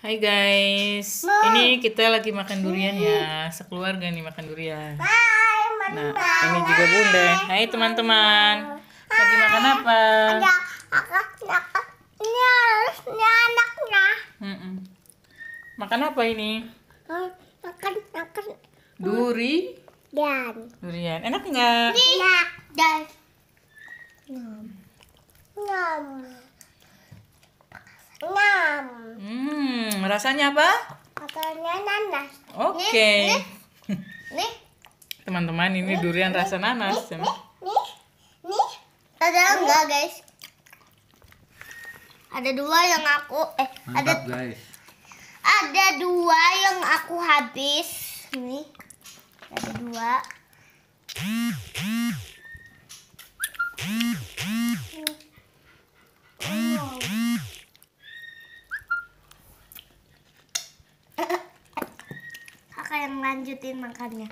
Hai guys, ini kita lagi makan durian ya, sekeluarga nih makan durian. Nah, ini juga bunda. Hai teman-teman, lagi makan apa? Ini anaknya. Makan apa ini? Hmm, makan makan. Duri. Durian. Enak nggak? Enak. Dan. Nyam. rasanya apa? Rasanya nanas. Oke. Okay. Teman-teman, ini nih, durian nih, rasa nanas. Nih, ya. nih, nih, nih. Ada enggak, guys? Ada dua yang aku eh Mantap, ada guys. Ada dua yang aku habis. Nih. Ada dua. kakak yang lanjutin makannya